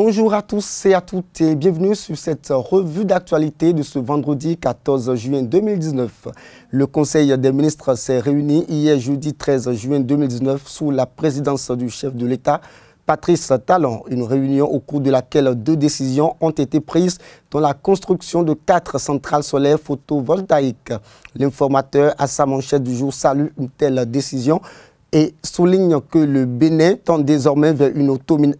Bonjour à tous et à toutes et bienvenue sur cette revue d'actualité de ce vendredi 14 juin 2019. Le Conseil des ministres s'est réuni hier jeudi 13 juin 2019 sous la présidence du chef de l'État Patrice Talon, une réunion au cours de laquelle deux décisions ont été prises dans la construction de quatre centrales solaires photovoltaïques. L'informateur à sa manchette du jour salue une telle décision et souligne que le Bénin tend désormais vers une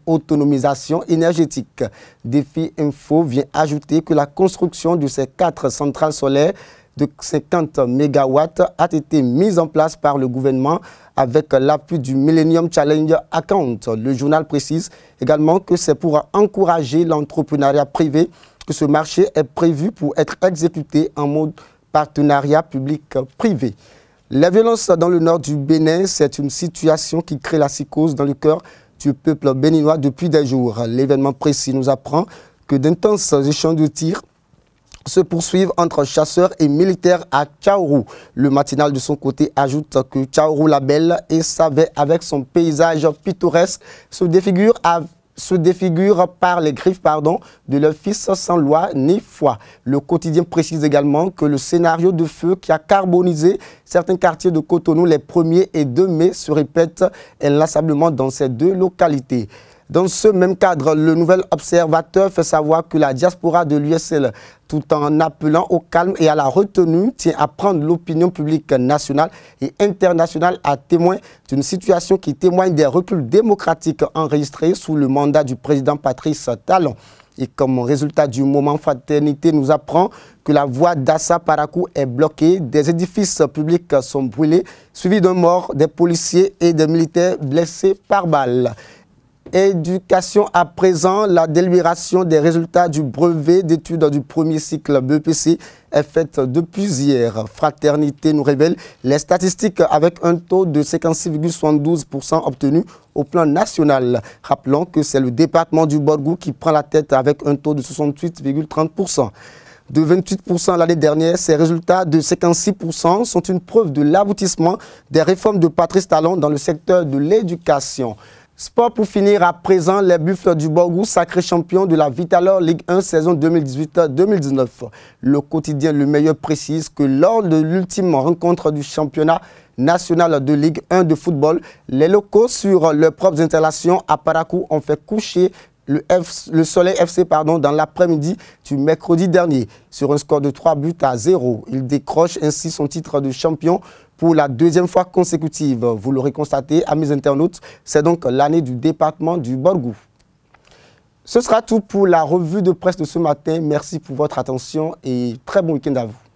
autonomisation énergétique. Défi Info vient ajouter que la construction de ces quatre centrales solaires de 50 MW a été mise en place par le gouvernement avec l'appui du Millennium Challenge Account. Le journal précise également que c'est pour encourager l'entrepreneuriat privé que ce marché est prévu pour être exécuté en mode partenariat public-privé. La violence dans le nord du Bénin, c'est une situation qui crée la psychose dans le cœur du peuple béninois depuis des jours. L'événement précis nous apprend que d'intenses échanges de tirs se poursuivent entre chasseurs et militaires à Tchaourou. Le matinal de son côté ajoute que Tchaourou la belle et savait avec son paysage pittoresque se défigure à se défigurent par les griffes pardon, de leur fils sans loi ni foi. Le quotidien précise également que le scénario de feu qui a carbonisé certains quartiers de Cotonou les 1er et 2 mai se répète inlassablement dans ces deux localités. Dans ce même cadre, le nouvel observateur fait savoir que la diaspora de l'USL, tout en appelant au calme et à la retenue, tient à prendre l'opinion publique nationale et internationale à témoin d'une situation qui témoigne des reculs démocratiques enregistrés sous le mandat du président Patrice Talon. Et comme résultat du moment, Fraternité nous apprend que la voie d'Assa Parakou est bloquée, des édifices publics sont brûlés, suivis de morts des policiers et des militaires blessés par balles. Éducation à présent, la délibération des résultats du brevet d'études du premier cycle BPC est faite de plusieurs Fraternité nous révèle les statistiques avec un taux de 56,72% obtenu au plan national. Rappelons que c'est le département du Borgou qui prend la tête avec un taux de 68,30% de 28% l'année dernière. Ces résultats de 56% sont une preuve de l'aboutissement des réformes de Patrice Talon dans le secteur de l'éducation. Sport pour finir à présent, les Buffles du Borgou, sacrés champions de la Vitalor Ligue 1 saison 2018-2019. Le quotidien Le Meilleur précise que lors de l'ultime rencontre du championnat national de Ligue 1 de football, les locaux sur leurs propres installations à Parakou ont fait coucher le, Soleil FC pardon, dans l'après-midi du mercredi dernier sur un score de 3 buts à 0. Il décroche ainsi son titre de champion pour la deuxième fois consécutive. Vous l'aurez constaté, amis internautes, c'est donc l'année du département du Borgou. Ce sera tout pour la revue de presse de ce matin. Merci pour votre attention et très bon week-end à vous.